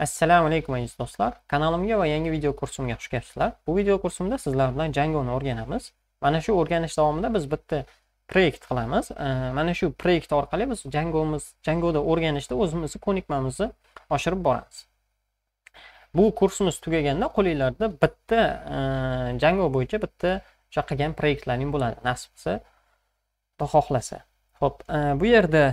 assalomu alaykum aziz do'stlar kanalimga va yangi video kursimga xush kelibsizlar bu video kursimda sizlar bilan jangoni o'rganamiz mana shu o'rganish davomida biz bitta proyekt qilamiz mana shu proyekt orqali biz jangomiz jangoda o'rganishda o'zimizni ko'nikmamizni oshirib boramiz bu kursimiz tugaganda qo'linglarda bitta Django bo'yicha bitta o'sha qilgan proyektlaring bo'ladi nasib qilsa xudo xohlasa Xo'p, bu yerda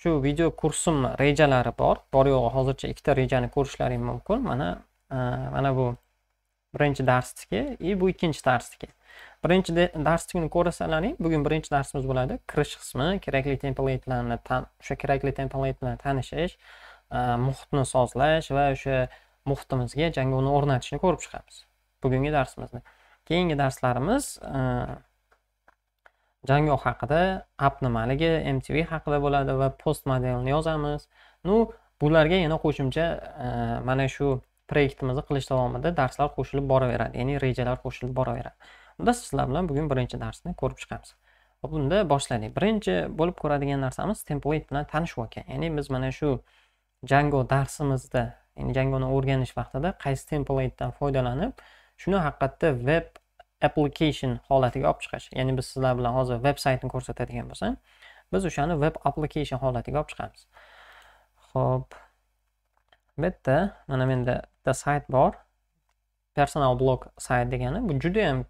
shu video kursim rejalari bor bor yo'g'i hozircha ikkita rejani ko'rishlaring mumkin mana e, mana bu birinchi darsniki и bu ikkinchi darsniki birinchi darsnikini ko'rasalaring bugun birinchi darsimiz bo'ladi kirish qismi kerakli templatelarni o'sha kerakli templat bilan tanishish e, muhitni sozlash va o'sha muhitimizga jangovni o'rnatishni ko'rib chiqamiz bugungi darsimizni keyingi darslarimiz e, Janggoh haqida, app nimaligi, MTV haqida bo'ladi va post modelni yozamiz. Ну, bularga yana qo'shimcha e, mana shu proyektimizni qilish davomida darslar qo'shilib boraveradi, ya'ni rejalar qo'shilib boraveradi. Unda sizlar bilan bugun birinchi darsni ko'rib chiqamiz. Bunda boshladik. Birinchi bo'lib ko'radigan narsamiz template bilan tanishuv ekan. Ya'ni biz mana shu Django darsimizda, ya'ni Django'ni o'rganish vaqtida qaysi templatedan foydalanib, shuni haqiqatda web application holatiga olib chiqish ya'ni biz sizlar bilan hozir veb saytni ko'rsatadigan bo'lsam biz o'shani web application holatiga olib chiqamiz ho'p bu yerda mana menda bitta sayt bor personal blog sayt degani bu juda yam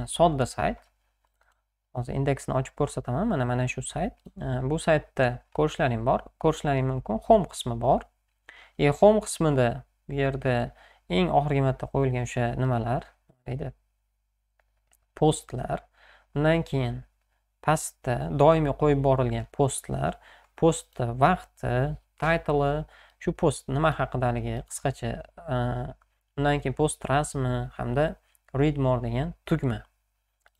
e, sodda sayt hozir indeksni ochib ko'rsataman mana mana shu sayt e, bu saytda ko'rishlaring bor ko'rishlaring mumkin home qismi bor e home qismida bu yerda eng oxirgi marta qo'yilgan o'sha nimalar deydi postlar undan keyin pastda doimiy qo'yib borilgan postlar postni vaqti taytli shu post nima haqidaligi qisqacha e, undan keyin post rasmi hamda read more degan tugma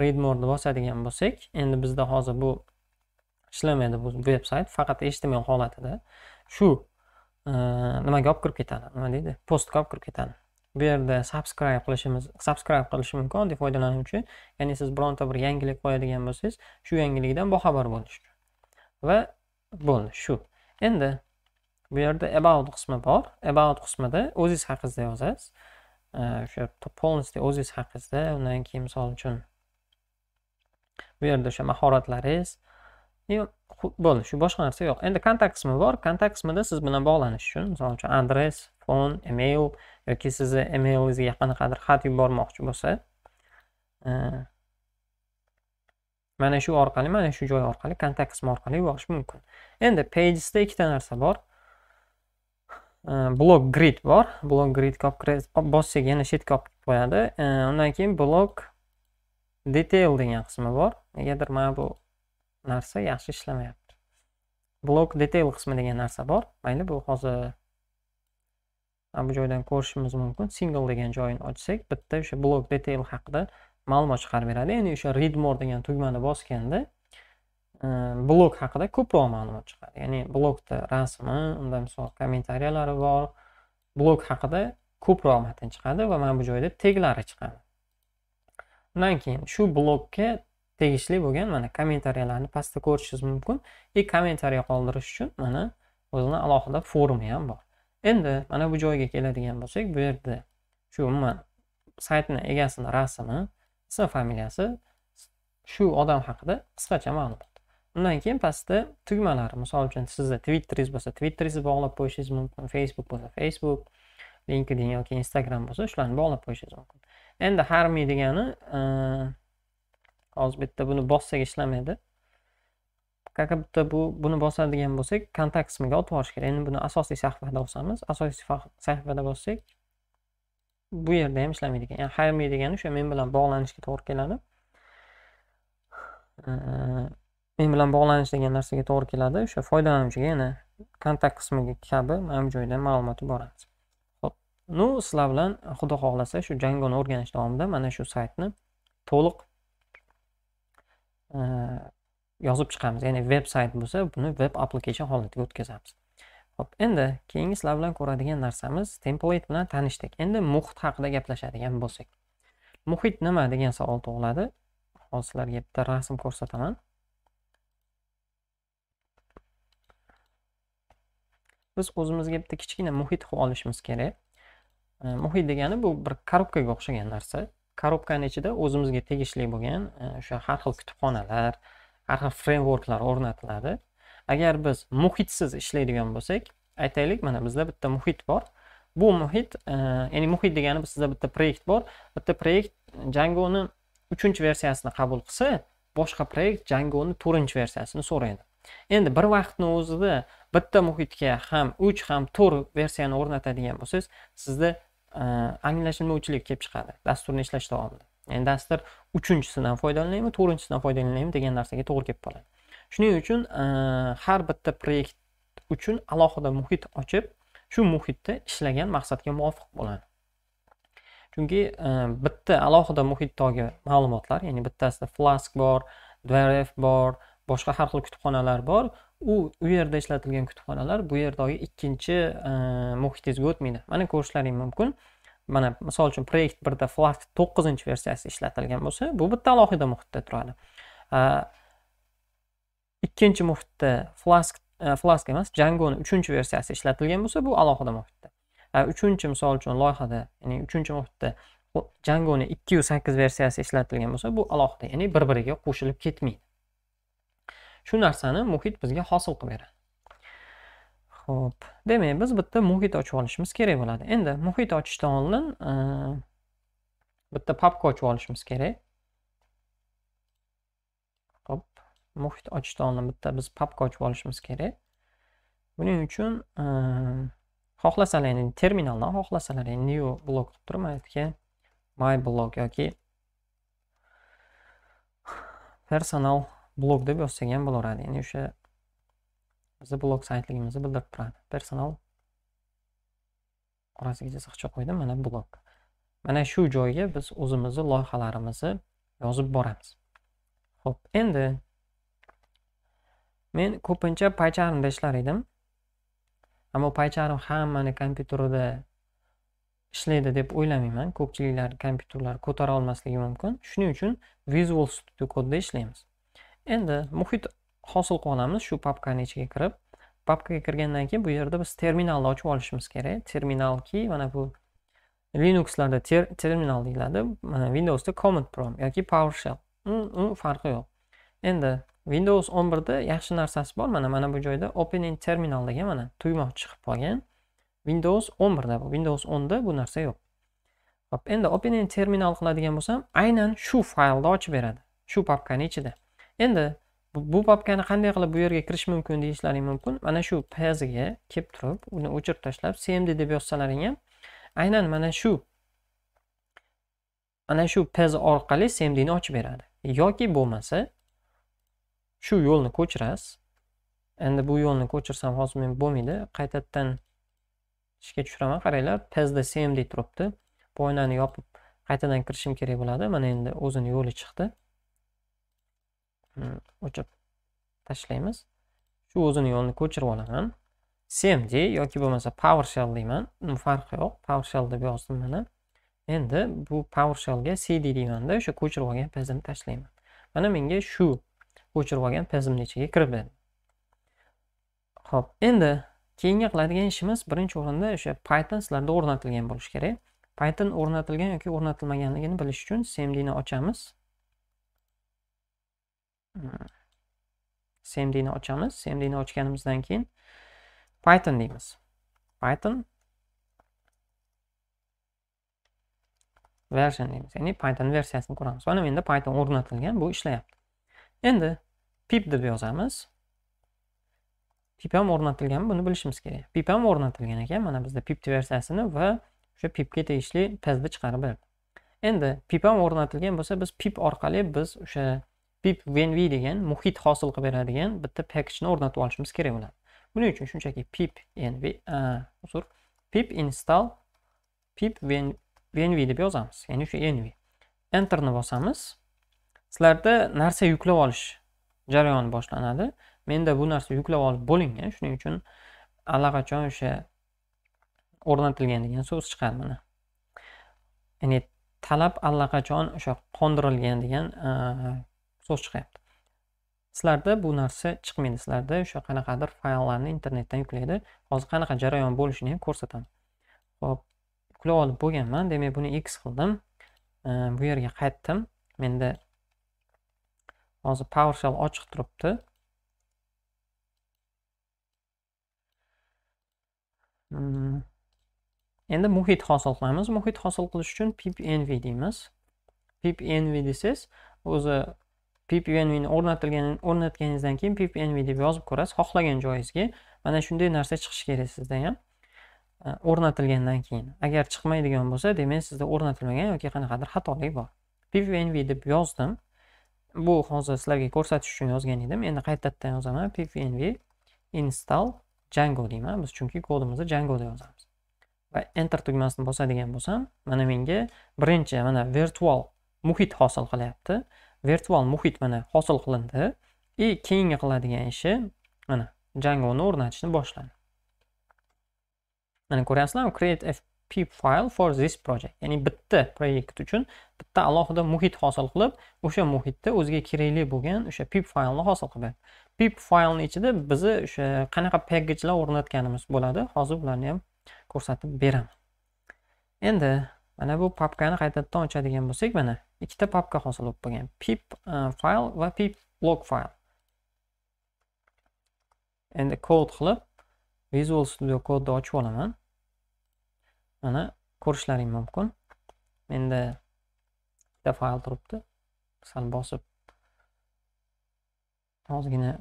read moreni bosadigan bo'lsak endi bizda hozir bu ishlamaydi bu veb sayt faqat html holatida shu e, nimaga olib kirib ketadi nima deydi postga olib kirib ketadi bu yerda subscribe qilishimiz subscribe qilishi mumkin oddiy foydalanuvchi ya'ni siz bironta bir yangilik qo'yadigan bo'lsangiz shu yangilikdan boxabar bo'lish uchun va bo'ldi shu endi bu yerda about qismi bor about qismida o'zingiz haqingizda yozasiz o'sha полностью o'zingiz haqingizda undan keyin misol uchun bu yerda o'sha mahoratlaringiz bo'ldi shu boshqa narsa yo'q endi kontakt qismi bor kontakt qismida siz bilan bog'lanish uchun misol uchun adres fon email yoki sizni emailingizga qanaqadir xat yubormoqchi bo'lsa e, mana shu orqali mana shu joy orqali kontakt qismi orqali yuborish mumkin endi pagesda ikkita narsa bor e, blok grid bor blok gridga olib bossak yana chetga olib qo'yadi e, undan keyin blok detail degan qismi bor negadir mana bu narsa yaxshi ishlamayapti blok detail qismi degan narsa bor mayli bu hozir bu joydan ko'rishimiz mumkin single degan joyini ochsak bitta o'sha blok detail haqida ma'lumot chiqarib beradi ya'ni o'sha read more degan tugmani bosganda e, blok haqida ko'proq ma'lumot chiqadi ya'ni blokda rasmi unda misol kommentariyalari bor blok haqida ko'proq matn chiqadi va mana bu joyda teglari chiqadi undan keyin shu blokka tegishli bo'lgan mana kommentariyalarni pastda ko'rishingiz mumkin и kommentariya qoldirish uchun mana o'zini alohida forumi ham bor endi mana bu joyga keladigan bo'lsak bu yerda shu umuman saytni egasini rasmi ism familiyasi shu odam haqida qisqacha ma'lumot undan keyin pastda tugmalar misol uchun sizda twitteringiz bo'lsa twitteringizni bog'lab qo'yishingiz mumkin facebook bo'lsa facebook linkedin yoki instagram bo'lsa shularni bog'lab qo'yishingiz mumkin endi harmi degani hozir bu yerda buni bossak ishlamaydi agar bitta bu buni bosadigan bo'lsak kontakt qismiga otib borish kerak endi buni asosiy sahifada bosamiz asosiy sahifada bossak bu yerda ham ishlamaydi ekan ya'ni hayme degani o'sha men bilan bog'lanishga to'g'ri keladi men bilan bog'lanish degan narsaga to'g'ri keladi o'sha foydalanuvchiga yana kontakt qismiga kabi mana bu joyda ma'lumot yuboramiz ho'p ну sizlar bilan xudo xohlasa shu jangoni o'rganish davomida mana shu saytni to'liq yozib chiqamiz ya'ni veb sayt bo'lsa buni veb application holatiga o'tkazamiz ho'p endi keyingi sizlar bilan ko'radigan narsamiz template bilan tanishdik endi muhit haqida gaplashadigan bo'lsak muhit nima degan savol tug'iladi hozir sizlarga bitta rasm ko'rsataman biz o'zimizga bitta kichkina muhit qilib olishimiz kerak muhit degani bu bir korobkaga o'xshagan narsa korobkani ichida o'zimizga tegishli bo'lgan o'sha har xil kutubxonalar har xil frameworklar o'rnatiladi agar biz muhitsiz ishlaydigan bo'lsak aytaylik mana bizda bitta muhit bor bu muhit e, ya'ni muhit degani sizda bitta proyekt bor bitta proyekt jangoni uchinchi versiyasini qabul qilsa boshqa proyekt jangoni to'rtinchi versiyasini so'raydi endi bir vaqtni o'zida bitta muhitga ham uch ham to'rt versiyani o'rnatadigan bo'lsangiz sizda e, anglashilmovchilik kelib chiqadi dasturni ishlash davomida ya'ni dastur uchinchisidan foydalanaymi to'rtinchisidan foydalanaymi degan narsaga to'g'ri kelib qoladi shuning uchun e, har bitta proyekt uchun alohida muhit ochib shu muhitda ishlagan maqsadga muvofiq bo'ladi chunki e, bitta alohida muhitdagi ma'lumotlar ya'ni bittasida flask bor drf bor boshqa har xil kutubxonalar bor u u yerda ishlatilgan kutubxonalar bu yerdagi ikkinchi e, muhitingizga o'tmaydi mana ko'rishlaring mumkin mana misol uchun proyekt birda flask to'qqizinchi versiyasi ishlatilgan bo'lsa bu bitta alohida muhitda turadi ikkinchi muhitda flask flask emas jangoni uchinchi versiyasi ishlatilgan bo'lsa bu alohida muhitda uchinchi misol uchun loyihada ya'ni uchinchi muhitda jangoni ikki yuz sakkiz versiyasi ishlatilgan bo'lsa bu alohida ya'ni bir biriga qo'shilib ketmaydi shu narsani muhit bizga hosil qilib beradi Xo'p, demak biz bitta muhit ochib olishimiz kerak bo'ladi. Endi muhit ochishdan oldin e, bitta papka ochib olishimiz kerak. Xo'p, muhit ochishdan oldin bitta biz papka ochib olishimiz kerak. Buning uchun e, xohlasalar endi terminaldan xohlasalar endi new blog deb turib my blog yoki personal blog deb yozsak ham bo'laveradi. Ya'ni o'sha bizni blog saytligimizni bildirib turadi personal orasiga chiziqcha qo'ydim mana blog mana shu joyga biz o'zimizni loyihalarimizni yozib boramiz ho'p endi men ko'pincha paycharmda ishlar edim ammo paycharm hammani kompyuterida ishlaydi deb o'ylamayman ko'pchiliklar kompyuterlar ko'tara olmasligi mumkin shuning uchun visual studio kodda ishlaymiz endi muhit hosil qilib olamiz shu papkani ichiga kirib papkaga kirgandan keyin bu yerda biz terminalni ochib olishimiz kerak terminalki mana bu linuxlarda ter, terminal deyiladi mana windowsda command prom yoki powershell mm, u farqi yo'q endi windows 11 da yaxshi narsasi bor mana mana bu joyda open in terminal degan mana tugma chiqib qolgan windows 11 da bu windows 10 da bu narsa yo'q hop endi open in terminal qiladigan bo'lsam aynan shu faylni ochib beradi shu papkani ichida endi bu papkani qanday qilib bu yerga kirish mumkin deyishlaring mumkin mana shu pezga kelib turib uni o'chirib tashlab cmd deb yozsalaring ham aynan mana shu ana shu pez orqali cmdni ochib beradi yoki bo'lmasa shu yo'lni ko'chirasiz endi bu yo'lni ko'chirsam hozir men bo'lmaydi qaytadan ishga tushiraman qaranglar pezda cmd turibdi bu oynani yopib qaytadan kirishim kerak bo'ladi mana endi o'zini yo'li chiqdi o'chirib tashlaymiz shu o'zini yo'lini ko'chirib olaman cmd yoki bo'lmasa powershell deyman farqi yo'q powershell deb yozdim mana endi bu powershellga cd deymanda o'sha ko'chirib olgan pezimni tashlayman mana menga shu ko'chirib olgan pezimni ichiga kirib berdi ho'p endi keyingi qiladigan ishimiz birinchi o'rinda o'sha python sizlarda o'rnatilgan bo'lishi kerak python o'rnatilgan yoki o'rnatilmaganligini bilish uchun cmdni ochamiz cmd ni ochamiz cmd ni ochganimizdan keyin python deymiz python version deymiz ya'ni python versiyasini ko'ramiz mana menda python o'rnatilgan bu ishlayapti endi pip deb yozamiz pip ham o'rnatilgan buni bilishimiz kerak pip ham o'rnatilgan ekan mana bizda pip versiyasini va o'sha pipga tegishli psd chiqarib berdi endi pip ham o'rnatilgan bo'lsa biz pip orqali biz o'sha pip venv degan muhit hosil qilib beradigan bitta packageni o'rnatib olishimiz kerak bo'ladi buning uchun shunchaki pip nv uzr pip install pip venv deb yozamiz ya'ni o'sha nv enterni bosamiz sizlarda narsa yuklab olish jarayoni boshlanadi menda bu narsa yuklab olib bo'lingan shuning uchun allaqachon o'sha o'rnatilgan degan so'z chiqadi mana ya'ni talab allaqachon o'sha qondirilgan degan so'z chiqyapti sizlarda bu narsa chiqmaydi sizlarda o'sha qanaqadir fayllarni internetdan yuklaydi hozir qanaqa jarayon bo'lishini ham ko'rsataman ho'p yuklab olib bo'lganman demak buni x qildim bu yerga qaytdim menda hozir powershell ochiq turibdi hmm. endi muhit hosil qilamiz muhit hosil qilish uchun pip env deymiz pip env desangiz o'zi ppnv ni o'rnatilgan o'rnatganingizdan keyin ppnv deb yozib ko'rasiz xohlagan joyingizga mana shunday narsa chiqishi kerak sizda ham o'rnatilgandan keyin agar chiqmaydigan bo'lsa demak sizda o'rnatilmagan yoki qanaqadir xatolik bor ppnv deb yozdim bu hozir sizlarga ko'rsatish uchun yozgan edim endi qaytadan yozaman ppnv install django deyman biz chunki kodimizni djangoda yozamiz va enter tugmasini bosadigan bo'lsam mana menga birinchi mana virtual muhit hosil qilyapti virtual muhit mana hosil qilindi i keyingi qiladigan ishi mana jangoni o'rnatishni boshladi mana ko'ryapsizlarmi create a pip file for this project ya'ni bitta proyekt uchun bitta alohida muhit hosil qilib o'sha muhitda o'ziga kerakli bo'lgan o'sha pip faylni hosil qilib pip faylni ichida bizni o'sha qanaqa pagejlar o'rnatganimiz bo'ladi hozir ularni ham ko'rsatib beraman endi mana bu papkani qaytadan ochadigan bo'lsak mana ikkita papka hosil bo'lib qolgan pip e, fayl va pip log fayl endi kod qilib visual studio kodni ochib olaman mana ko'rishlaring mumkin menda bitta fayl turibdi sal bosib ozgina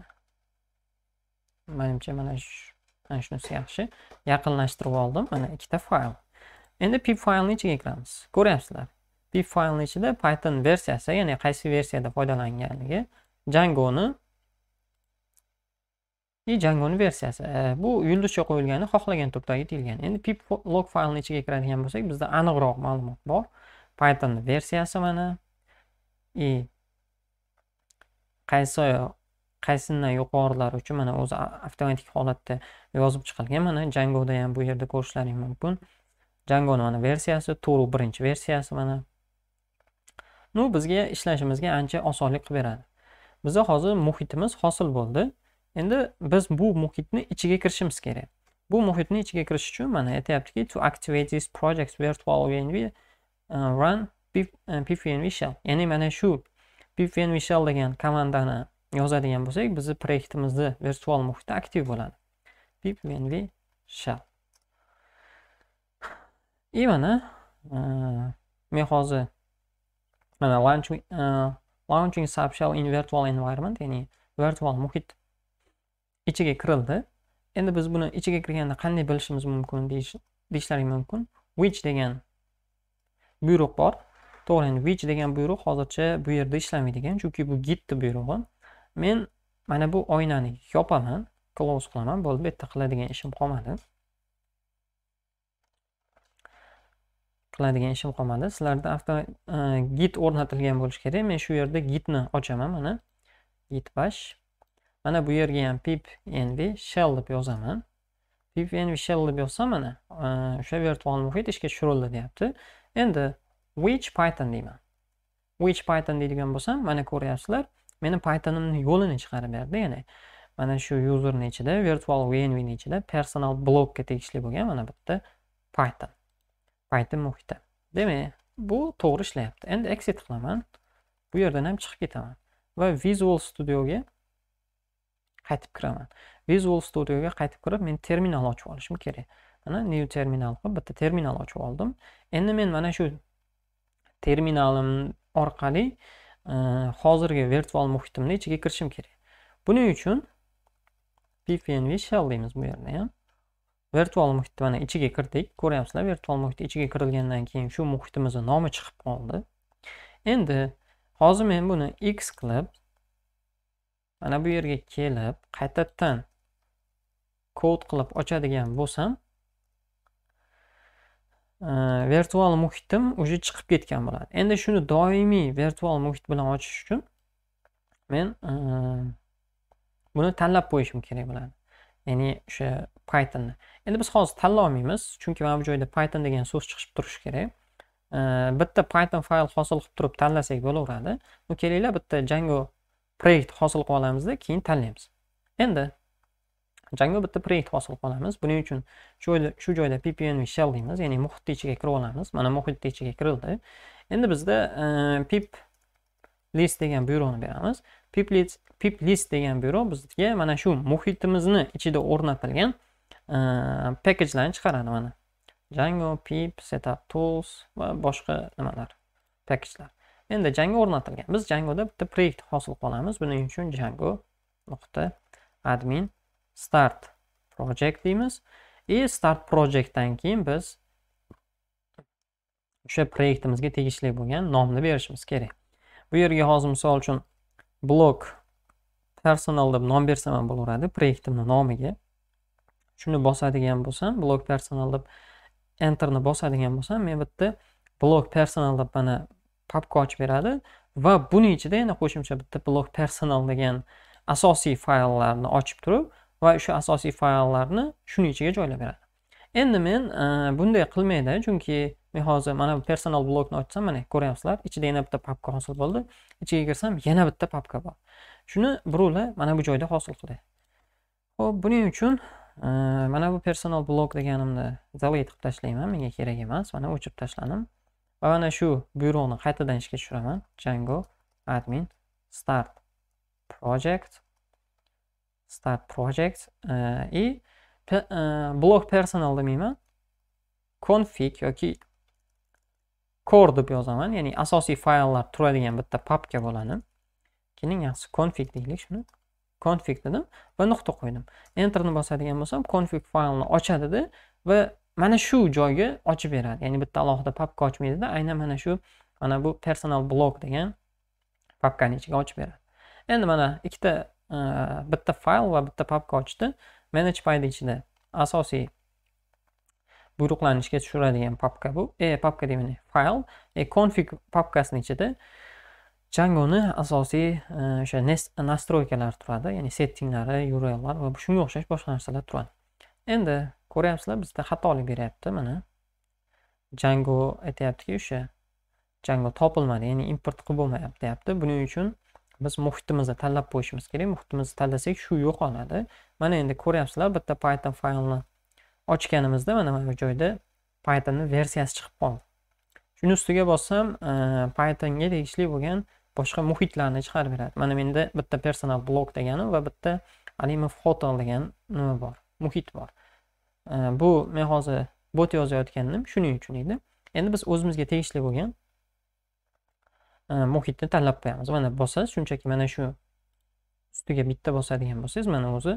manimcha mana shu mana shunisi yaxshi yaqinlashtirib oldim mana ikkita fayl endi pip faylni ichiga kiramiz ko'ryapsizlar pip faylni ichida python versiyasi ya'ni qaysi versiyada foydalanganligi va Django ni versiyasi e, bu yulduzcha qo'yilgani xohlagan turdagi yetilgan. endi pip log faylni ichiga kiradigan bo'lsak bizda aniqroq ma'lumot bor python versiyasi mana и qaysi qaysindan yuqorilar uchun mana o'zi avtomatik holatda yozib chiqilgan mana Django'da ham bu yerda ko'rishlaring mumkin jangoni mana versiyasi toru birinchi versiyasi mana bu bizga ishlashimizga ancha osonlik qilib beradi biza hozir muhitimiz hosil bo'ldi endi biz bu muhitni ichiga kirishimiz kerak bu muhitni ichiga kirish uchun mana aytyaptiki to activate this project virtual env uh, run pfnv uh, shell ya'ni mana shu pfnv shell degan komandani yozadigan bo'lsak bizni proyektimizni virtual muhiti aktiv bo'ladi pfnv shell и mana men hozir mana launching, launching subshell in virtual environment ya'ni virtual muhit ichiga kirildi endi biz buni ichiga kirganda qanday bilishimiz mumkin deyishlaring mumkin which degan buyruq bor to'g'ri endi which degan buyruq hozircha bu yerda ishlamaydi chunki bu gitni buyrug'i men mana bu oynani yopaman close qilaman bo'ldi bu yerda qiladigan ishim qolmadi qiladigan ishim qolmadi sizlarda avto e, git o'rnatilgan bo'lishi kerak men shu yerda gitni ochaman mana git bash mana bu yerga ham pip env shell deb yozaman pip env shell deb yozsam mana o'sha e, virtual muhit ishga tushirildi deyapti endi which python deyman which python deydigan bo'lsam mana ko'ryapsizlar meni pythonimni yo'lini chiqarib berdi ya'ni mana shu yuzerni ichida virtual envni ichida personal blokka tegishli bo'lgan mana bitta python python muhiti demak bu to'g'ri ishlayapti endi exit qilaman bu yerdan ham chiqib ketaman va visual studioga qaytib kiraman visual studioga qaytib kirib men terminal ochib olishim kerak mana new terminal qilib bitta terminal ochib oldim endi men mana shu terminalim orqali e, hozirgi virtual muhitimni ichiga kirishim kerak buning uchun pfnv shell deymiz bu yerda ham virtual muhitni mana ichiga kirdik ko'ryapsizlar virtual muhit ichiga kirilgandan keyin shu muhitimizni nomi chiqib qoldi endi hozir men buni x qilib mana bu yerga kelib qaytadan kod qilib ochadigan bo'lsam e, virtual muhitim уже chiqib ketgan bo'ladi endi shuni doimiy virtual muhit bilan ochish uchun men e, buni tanlab qo'yishim kerak bo'ladi ya'ni o'sha pythonni endi biz hozir tanlay olmaymiz chunki mana bu joyda python degan so'z chiqib turishi kerak bitta python fayl hosil qilib turib tanlasak bo'laveradi bu kelinglar bitta django proyekt hosil qilib olamizda keyin tanlaymiz endi django bitta proyekt hosil qilib olamiz buning uchun shu joyda ppn shell deymiz ya'ni muhitni ichiga kirib olamiz mana muhitni ichiga kirildi endi bizda pip list degan buyruqni beramiz pip list degan buyruq bizga mana shu muhitimizni ichida o'rnatilgan Э, packaglarni chiqaradi mana Django, pip, setup tools va boshqa nimalar, packaglar. Endi Django o'rnatilgan. Biz Djangoda bitta proyekt hosil qilamiz. Buning uchun Django nuqta admin start project deymiz. e start projectdan keyin biz o'sha proyektimizga tegishli bo'lgan nomni berishimiz kerak. Bu yerga hozir misol uchun blog personal deb nom bersam ham bo'laveradi proyektimning nomiga. shuni bosadigan bo'lsam blok personal deb enterni bosadigan bo'lsam men bitta blok personal deb mana papka ochib beradi va buni ichida yana qo'shimcha bitta blok personal degan asosiy fayllarni ochib turib va o'sha asosiy fayllarni shuni ichiga joylab beradi endi men e, bunday qilmaydi chunki men hozir mana bu personal blokni ochsam mana ko'ryapsizlar ichida yana bitta papka hosil bo'ldi ichiga kirsam yana bitta papka bor shuni birovlar mana bu joyda hosil qildi ho'p buning uchun mana bu personal blok deganimni delete qilib tashlayman menga kerak emas mana o'chirib tashladim va mana shu buyruqni qaytadan ishga tushiraman django admin start project start project и e, blok personal demayman config yoki core deb yozaman ya'ni asosiy fayllar turadigan bitta papka bo'ladi keling yaxshi config deylik shuni config dedim va nuqta qo'ydim enterni bosadigan bo'lsam config faylni ochadida va mana shu joyga ochib beradi ya'ni bitta alohida papka ochmaydida aynan mana shu mana bu personal blog degan papkani ichiga ochib beradi endi mana ikkita e, bitta fayl va bitta papka ochdi manage payni ichida asosiy buyruqlanishga tushiradigan papka bu e papka deyman fayl e config papkasini ichida Django'ni asosiy e, o'sha nastroykalar turadi ya'ni settinglari urllar va shunga o'xshash boshqa narsalar turadi endi ko'ryapsizlar bizda xatolik beryapti mana Django aytyaptiki o'sha Django topilmadi ya'ni import qilib bo'lmayapti deyapti buning uchun biz muhitimizni tanlab qo'yishimiz kerak muhitimizni tanlasak shu yo'qoladi mana endi ko'ryapsizlar bitta python faylni ochganimizda mana mana bu joyda pythonni versiyasi chiqib qoldi uni ustiga bossam e, pythonga tegishli bo'lgan boshqa muhitlarni chiqarib beradi mana menda bitta personal blok degani va bitta alimov hotel degan nima bor muhit bor e, bu men hozir bot yozayotganim shuning uchun edi endi biz o'zimizga tegishli bo'lgan e, muhitni tanlab qo'yamiz mana bosasiz shunchaki mana shu ustiga bitta bosadigan bo'lsangiz mana o'zi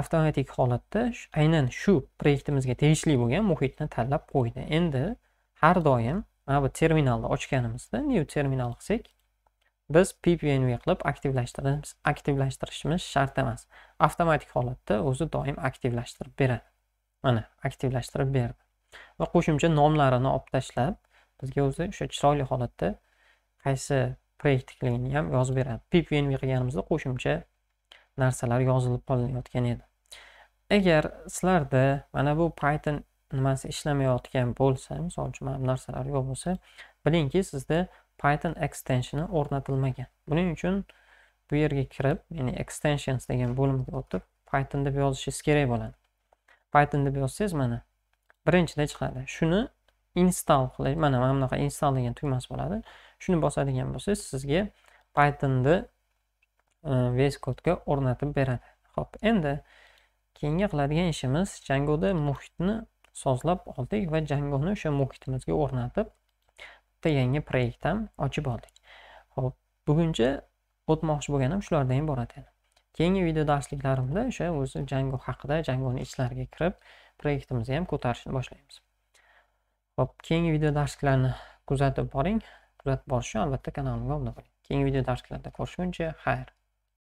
avtomatik holatda aynan shu proyektimizga tegishli bo'lgan muhitni tanlab qo'ydi endi har doim mana bu terminalni ochganimizda new terminal qilsak biz ppnv qilib aktivlashtirishimiz aktivlashtirishimiz shart emas avtomatik holatda o'zi doim aktivlashtirib beradi mana aktivlashtirib berdi va qo'shimcha nomlarini olib tashlab bizga o'zi o'sha chiroyli holatda qaysi proyektligini ham yozib beradi ppnv qilganimizda qo'shimcha narsalar yozilib qolinayotgan edi agar sizlarda mana bu python nimasi ishlamayotgan bo'lsa misol uchun mana bu narsalar yo'q bo'lsa bilingki sizda python extensioni o'rnatilmagan buning uchun bu yerga kirib ya'ni extensions degan bo'limga o'tib python deb yozishingiz kerak bo'ladi python deb yozsangiz mana birinchida chiqadi shuni install qilish mana mana bunaqa install degan tugmasi bo'ladi shuni bosadigan bo'lsangiz sizga pythonni e, vs kodga o'rnatib beradi ho'p endi keyingi qiladigan ishimiz jangoda muhitni sozlab oldik va jangoni o'sha muhitimizga o'rnatib bitta yangi proyekt ham ochib oldik ho'p buguncha o'tmoqchi bo'lganim shulardan iborat edi keyingi video darsliklarimda o'sha o'zi jango haqida jangoni ichlariga kirib proyektimizni ham ko'tarishni boshlaymiz ho'p keyingi video darsliklarni kuzatib boring kuzatib borish uchun albatta kanalimga obuna bo'ling keyingi video darsliklarda ko'rishguncha xayr